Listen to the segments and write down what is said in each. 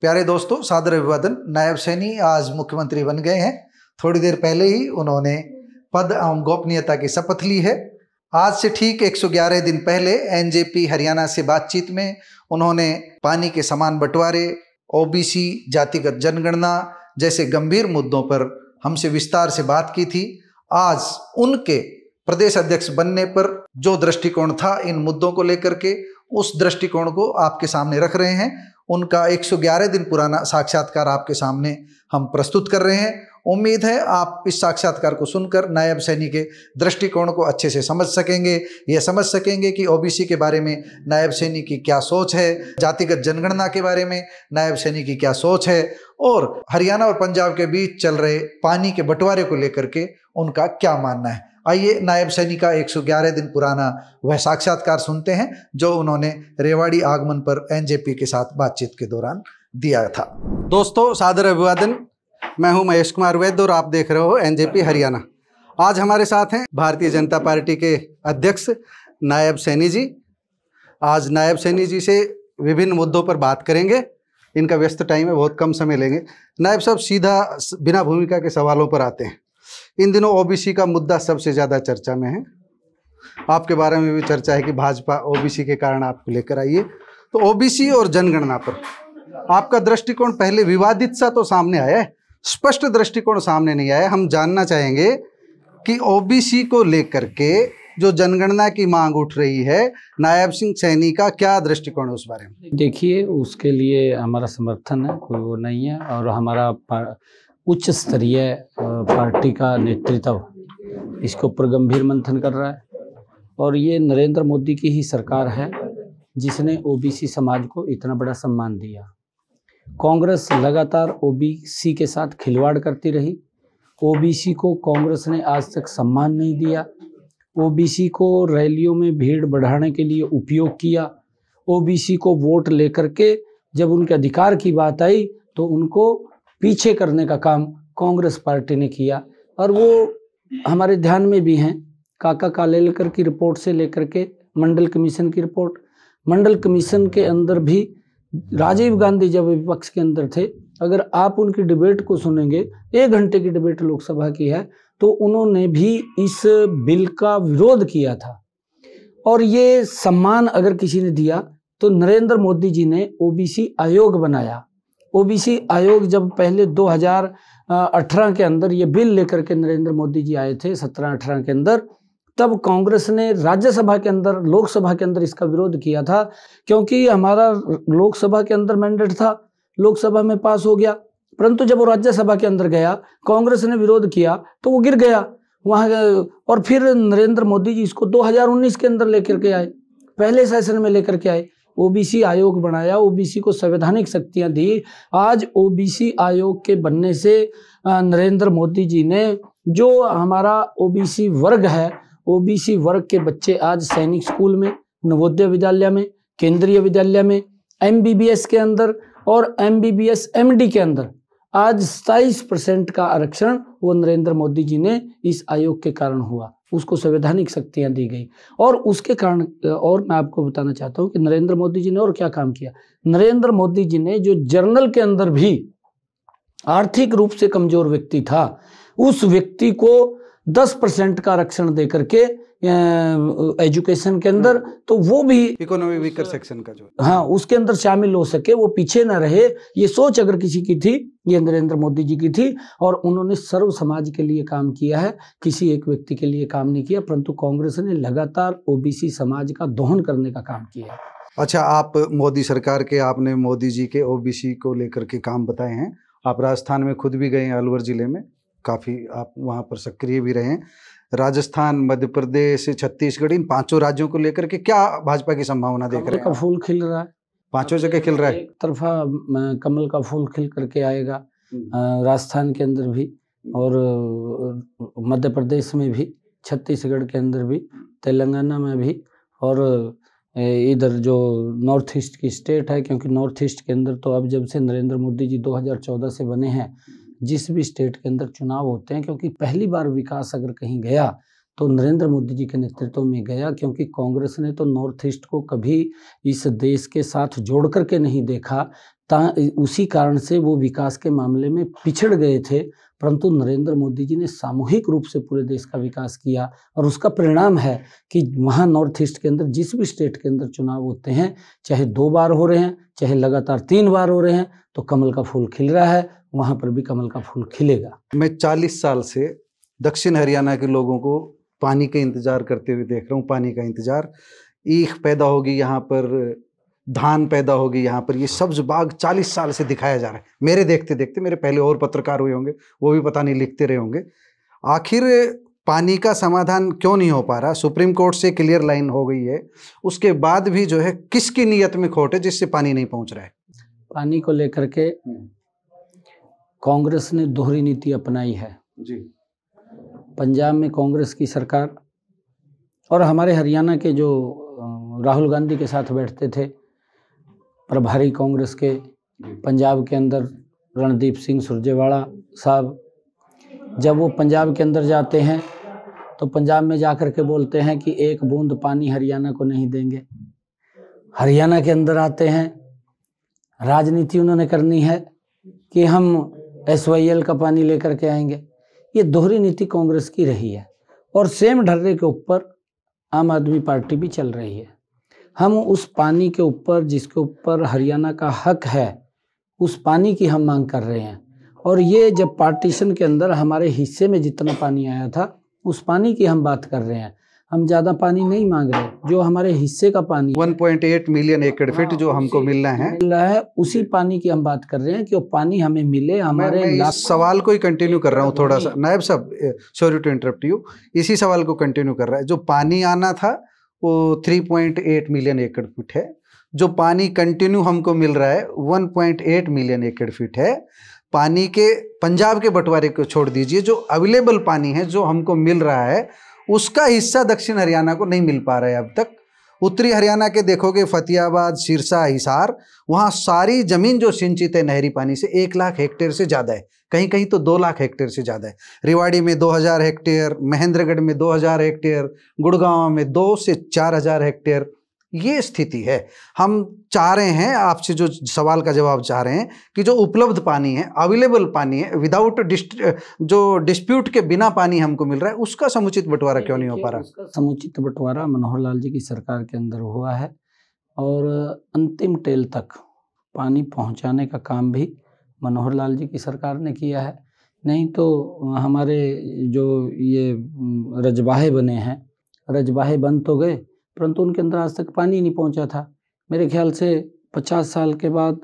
प्यारे दोस्तों सादर अभिवादन नायब सैनी आज मुख्यमंत्री बन गए हैं थोड़ी देर पहले ही उन्होंने पद एवं गोपनीयता की शपथ ली है आज से ठीक 111 दिन पहले एनजेपी हरियाणा से बातचीत में उन्होंने पानी के समान बंटवारे ओबीसी जातिगत जनगणना जैसे गंभीर मुद्दों पर हमसे विस्तार से बात की थी आज उनके प्रदेश अध्यक्ष बनने पर जो दृष्टिकोण था इन मुद्दों को लेकर के उस दृष्टिकोण को आपके सामने रख रहे हैं उनका 111 दिन पुराना साक्षात्कार आपके सामने हम प्रस्तुत कर रहे हैं उम्मीद है आप इस साक्षात्कार को सुनकर नायब सैनी के दृष्टिकोण को अच्छे से समझ सकेंगे ये समझ सकेंगे कि ओबीसी के बारे में नायब सैनी की क्या सोच है जातिगत जनगणना के बारे में नायब सैनी की क्या सोच है और हरियाणा और पंजाब के बीच चल रहे पानी के बंटवारे को लेकर के उनका क्या मानना है आइए नायब सैनी का 111 दिन पुराना वह साक्षात्कार सुनते हैं जो उन्होंने रेवाड़ी आगमन पर एनजेपी के साथ बातचीत के दौरान दिया था दोस्तों सादर अभिवादन मैं हूं महेश कुमार वैद्य और आप देख रहे हो एनजेपी हरियाणा आज हमारे साथ हैं भारतीय जनता पार्टी के अध्यक्ष नायब सैनी जी आज नायब सैनी जी से विभिन्न मुद्दों पर बात करेंगे इनका व्यस्त टाइम है बहुत कम समय लेंगे नायब साहब सीधा बिना भूमिका के सवालों पर आते हैं इन दिनों ओबीसी का मुद्दा सबसे ज़्यादा चर्चा में है आपके बारे में भी चर्चा है कि भाजपा ओबीसी के कारण आपको लेकर आई है तो ओबीसी और जनगणना पर आपका दृष्टिकोण पहले विवादित सा तो सामने आया है स्पष्ट दृष्टिकोण सामने नहीं आया हम जानना चाहेंगे कि ओबीसी को लेकर के जो जनगणना की मांग उठ रही है नायब सिंह सैनी का क्या दृष्टिकोण है उस बारे में देखिए उसके लिए हमारा समर्थन है कोई वो नहीं है और हमारा उच्च स्तरीय पार्टी का नेतृत्व इसके ऊपर गंभीर मंथन कर रहा है और ये नरेंद्र मोदी की ही सरकार है जिसने ओबीसी समाज को इतना बड़ा सम्मान दिया कांग्रेस लगातार ओबीसी के साथ खिलवाड़ करती रही ओबीसी को कांग्रेस ने आज तक सम्मान नहीं दिया ओबीसी को रैलियों में भीड़ बढ़ाने के लिए उपयोग किया ओबीसी को वोट लेकर के जब उनके अधिकार की बात आई तो उनको पीछे करने का काम कांग्रेस पार्टी ने किया और वो हमारे ध्यान में भी हैं काका कालेलकर की रिपोर्ट से लेकर के मंडल कमीशन की रिपोर्ट मंडल कमीशन के अंदर भी राजीव गांधी जब विपक्ष के अंदर थे अगर आप उनकी डिबेट को सुनेंगे एक घंटे की डिबेट लोकसभा की है तो उन्होंने भी इस बिल का विरोध किया था और ये सम्मान अगर किसी ने दिया तो नरेंद्र मोदी जी ने ओबीसी आयोग बनाया ओबीसी आयोग जब पहले 2018 के अंदर ये बिल लेकर के नरेंद्र मोदी जी आए थे 17-18 के अंदर तब कांग्रेस ने राज्यसभा के अंदर लोकसभा के अंदर इसका विरोध किया था क्योंकि हमारा लोकसभा के अंदर मैंडेट था लोकसभा में पास हो गया परंतु जब वो राज्यसभा के अंदर गया कांग्रेस ने विरोध किया तो वो गिर गया वहाँ और फिर नरेंद्र मोदी जी इसको 2019 के अंदर लेकर के आए पहले सेशन में लेकर के आए ओबीसी आयोग बनाया ओबीसी को संवैधानिक शक्तियां दी आज ओबीसी आयोग के बनने से नरेंद्र मोदी जी ने जो हमारा ओबीसी वर्ग है ओबीसी वर्ग के बच्चे आज सैनिक स्कूल में नवोदय विद्यालय में केंद्रीय विद्यालय में एमबीबीएस के अंदर और एमबीबीएस एमडी के अंदर आज सताइस परसेंट का आरक्षण वो नरेंद्र मोदी जी ने इस आयोग के कारण हुआ उसको संवैधानिक शक्तियां दी गई और उसके कारण और मैं आपको बताना चाहता हूं कि नरेंद्र मोदी जी ने और क्या काम किया नरेंद्र मोदी जी ने जो जर्नल के अंदर भी आर्थिक रूप से कमजोर व्यक्ति था उस व्यक्ति को दस परसेंट का आरक्षण दे करके एजुकेशन के अंदर हाँ। तो वो भी इकोनॉमी वीकर सेक्शन का जो हाँ उसके अंदर शामिल हो सके वो पीछे ना रहे ये सोच अगर किसी की थी ये नरेंद्र मोदी जी की थी और उन्होंने सर्व समाज के लिए काम किया है किसी एक व्यक्ति के लिए काम नहीं किया परंतु कांग्रेस ने लगातार ओबीसी समाज का दोहन करने का काम किया है अच्छा आप मोदी सरकार के आपने मोदी जी के ओबीसी को लेकर के काम बताए हैं आप राजस्थान में खुद भी गए हैं अलवर जिले में काफ़ी आप वहाँ पर सक्रिय भी रहे राजस्थान मध्य प्रदेश छत्तीसगढ़ इन पांचों राज्यों को लेकर के क्या भाजपा की संभावना देख रहे हैं फूल खिल रहा है पांचों जगह खिल रहा है एक तरफा कमल का फूल खिल करके आएगा हम्म। राजस्थान के अंदर भी हम्म। और मध्य प्रदेश में भी छत्तीसगढ़ के अंदर भी तेलंगाना में भी और इधर जो नॉर्थ ईस्ट की स्टेट है क्योंकि नॉर्थ ईस्ट के अंदर तो अब जब से नरेंद्र मोदी जी 2014 से बने हैं जिस भी स्टेट के अंदर चुनाव होते हैं क्योंकि पहली बार विकास अगर कहीं गया तो नरेंद्र मोदी जी के नेतृत्व में गया क्योंकि कांग्रेस ने तो नॉर्थ ईस्ट को कभी इस देश के साथ जोड़ करके नहीं देखा ता उसी कारण से वो विकास के मामले में पिछड़ गए थे परंतु नरेंद्र मोदी जी ने सामूहिक रूप से पूरे देश का विकास किया और उसका परिणाम है कि वहाँ नॉर्थ ईस्ट के अंदर जिस भी स्टेट के अंदर चुनाव होते हैं चाहे दो बार हो रहे हैं चाहे लगातार तीन बार हो रहे हैं तो कमल का फूल खिल रहा है वहाँ पर भी कमल का फूल खिलेगा मैं चालीस साल से दक्षिण हरियाणा के लोगों को पानी का इंतज़ार करते हुए देख रहा हूँ पानी का इंतज़ार ईख पैदा होगी यहाँ पर धान पैदा होगी यहाँ पर ये सब्ज बाग चालीस साल से दिखाया जा रहा है मेरे देखते देखते मेरे पहले और पत्रकार हुए होंगे वो भी पता नहीं लिखते रहे होंगे आखिर पानी का समाधान क्यों नहीं हो पा रहा सुप्रीम कोर्ट से क्लियर लाइन हो गई है उसके बाद भी जो है किसकी नीयत में खोट है जिससे पानी नहीं पहुंच रहा है पानी को लेकर के हम्म। कांग्रेस ने दोहरी नीति अपनाई है जी पंजाब में कांग्रेस की सरकार और हमारे हरियाणा के जो राहुल गांधी के साथ बैठते थे प्रभारी कांग्रेस के पंजाब के अंदर रणदीप सिंह सुरजेवाड़ा साहब जब वो पंजाब के अंदर जाते हैं तो पंजाब में जाकर के बोलते हैं कि एक बूंद पानी हरियाणा को नहीं देंगे हरियाणा के अंदर आते हैं राजनीति उन्होंने करनी है कि हम एस का पानी लेकर के आएंगे ये दोहरी नीति कांग्रेस की रही है और सेम ढर्रे के ऊपर आम आदमी पार्टी भी चल रही है हम उस पानी के ऊपर जिसके ऊपर हरियाणा का हक है उस पानी की हम मांग कर रहे हैं और ये जब पार्टीशन के अंदर हमारे हिस्से में जितना पानी आया था उस पानी की हम बात कर रहे हैं हम ज़्यादा पानी नहीं मांग रहे जो हमारे हिस्से का पानी 1.8 मिलियन एकड़ फीट जो हमको मिलना है मिल रहा है उसी पानी की हम बात कर रहे हैं कि वो पानी हमें मिले हमारे मैं, मैं इस सवाल को ही कंटिन्यू कर रहा हूँ थोड़ा सा नायब साहब सॉरी टू इंटरप्ट यू इसी सवाल को कंटिन्यू कर रहा है जो पानी आना था वो 3.8 मिलियन एकड़ फीट है जो पानी कंटिन्यू हमको मिल रहा है 1.8 मिलियन एकड़ फीट है पानी के पंजाब के बंटवारे को छोड़ दीजिए जो अवेलेबल पानी है जो हमको मिल रहा है उसका हिस्सा दक्षिण हरियाणा को नहीं मिल पा रहा है अब तक उत्तरी हरियाणा के देखोगे फतेहाबाद सिरसा हिसार वहाँ सारी ज़मीन जो सिंचित है नहरी पानी से एक लाख हेक्टेयर से ज़्यादा है कहीं कहीं तो दो लाख हेक्टेयर से ज़्यादा है रिवाड़ी में दो हज़ार हेक्टेयर महेंद्रगढ़ में दो हज़ार हेक्टेयर गुड़गांव में दो से चार हज़ार हेक्टेयर ये स्थिति है हम चाह रहे हैं आपसे जो सवाल का जवाब चाह रहे हैं कि जो उपलब्ध पानी है अवेलेबल पानी है विदाउट जो डिस्प्यूट के बिना पानी हमको मिल रहा है उसका समुचित बंटवारा क्यों नहीं हो पा रहा समुचित बंटवारा मनोहर लाल जी की सरकार के अंदर हुआ है और अंतिम टेल तक पानी पहुंचाने का काम भी मनोहर लाल जी की सरकार ने किया है नहीं तो हमारे जो ये रजबाहे बने हैं रजबाहे बंद तो गए परंतु उनके अंदर आज तक पानी नहीं पहुंचा था मेरे ख्याल से पचास साल के बाद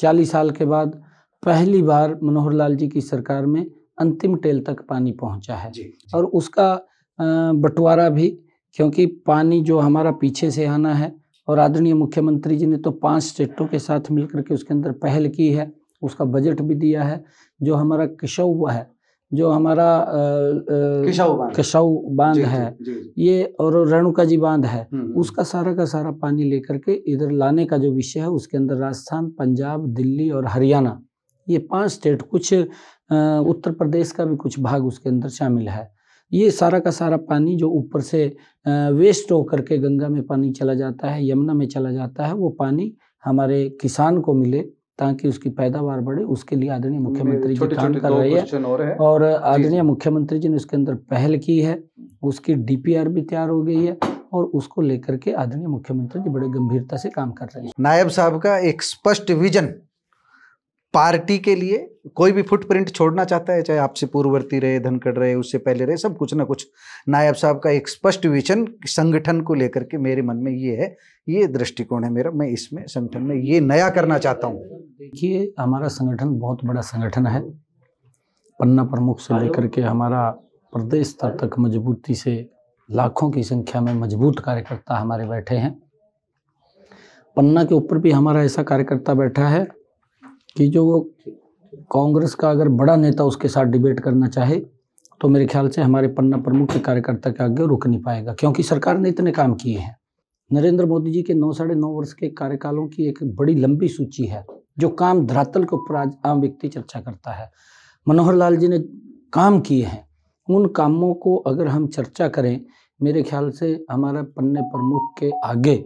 चालीस साल के बाद पहली बार मनोहर लाल जी की सरकार में अंतिम टेल तक पानी पहुंचा है जी, जी। और उसका बंटवारा भी क्योंकि पानी जो हमारा पीछे से आना है और आदरणीय मुख्यमंत्री जी ने तो पांच स्टेटों के साथ मिलकर के उसके अंदर पहल की है उसका बजट भी दिया है जो हमारा हुआ है जो हमारा कशाऊ बांध है ये और रेणुका जी बांध है हम्म, हम्म। उसका सारा का सारा पानी लेकर के इधर लाने का जो विषय है उसके अंदर राजस्थान पंजाब दिल्ली और हरियाणा ये पांच स्टेट कुछ उत्तर प्रदेश का भी कुछ भाग उसके अंदर शामिल है ये सारा का सारा पानी जो ऊपर से वेस्ट होकर के गंगा में पानी चला जाता है यमुना में चला जाता है वो पानी हमारे किसान को मिले ताकि उसकी पैदावार बढ़े उसके लिए आदरणीय मुख्यमंत्री जी काम कर रहे हैं और आदरणीय मुख्यमंत्री जी ने उसके अंदर पहल की है उसकी डीपीआर भी तैयार हो गई है और उसको लेकर के आदरणीय मुख्यमंत्री जी बड़े गंभीरता से काम कर रहे हैं नायब साहब का एक स्पष्ट विजन पार्टी के लिए कोई भी फुटप्रिंट छोड़ना चाहता है चाहे आपसे पूर्ववर्ती रहे धनखड़ रहे उससे पहले रहे सब कुछ ना कुछ नायब साहब का एक स्पष्ट विचन संगठन को लेकर के मेरे मन में ये है ये दृष्टिकोण है मेरा मैं इसमें संगठन में ये नया करना चाहता हूँ देखिए हमारा संगठन बहुत बड़ा संगठन है पन्ना प्रमुख से लेकर के हमारा प्रदेश स्तर तक मजबूती से लाखों की संख्या में मजबूत कार्यकर्ता हमारे बैठे हैं पन्ना के ऊपर भी हमारा ऐसा कार्यकर्ता बैठा है कि जो कांग्रेस का अगर बड़ा नेता उसके साथ डिबेट करना चाहे तो मेरे ख्याल से हमारे पन्ना प्रमुख के कार्यकर्ता के आगे रुक नहीं पाएगा क्योंकि सरकार ने इतने काम किए हैं नरेंद्र मोदी जी के नौ साढ़े नौ वर्ष के कार्यकालों की एक बड़ी लंबी सूची है जो काम धरातल के ऊपर आज आम व्यक्ति चर्चा करता है मनोहर लाल जी ने काम किए हैं उन कामों को अगर हम चर्चा करें मेरे ख्याल से हमारे पन्ने प्रमुख के आगे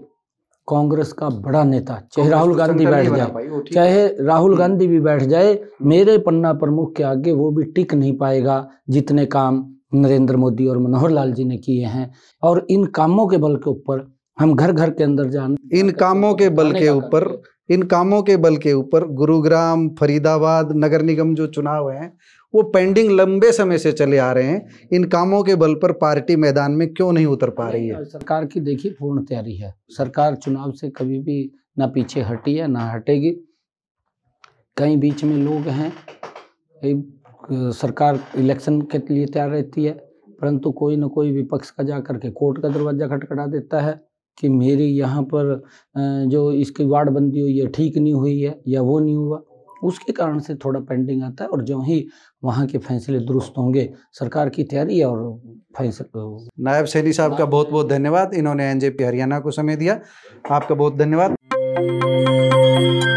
कांग्रेस का बड़ा नेता चाहे राहुल तो गांधी बैठ जाए चाहे राहुल हम्म। गांधी भी बैठ जाए मेरे पन्ना प्रमुख के आगे वो भी टिक नहीं पाएगा जितने काम नरेंद्र मोदी और मनोहर लाल जी ने किए हैं और इन कामों के बल के ऊपर हम घर घर के अंदर जान इन कामों के बल के ऊपर इन कामों के बल के ऊपर गुरुग्राम फरीदाबाद नगर निगम जो चुनाव हैं वो पेंडिंग लंबे समय से चले आ रहे हैं इन कामों के बल पर पार्टी मैदान में क्यों नहीं उतर पा रही है सरकार की देखिए पूर्ण तैयारी है सरकार चुनाव से कभी भी ना पीछे हटी है ना हटेगी कई बीच में लोग हैं सरकार इलेक्शन के लिए तैयार रहती है परंतु कोई ना कोई विपक्ष का जा करके कोर्ट का दरवाज़ा खटखटा देता है कि मेरी यहाँ पर जो इसकी वार्ड बंदी हुई है ठीक नहीं हुई है या वो नहीं हुआ उसके कारण से थोड़ा पेंडिंग आता है और जो ही वहाँ के फैसले दुरुस्त होंगे सरकार की तैयारी और फैसले नायब सैनी साहब का बहुत बहुत धन्यवाद इन्होंने एनजेपी हरियाणा को समय दिया आपका बहुत धन्यवाद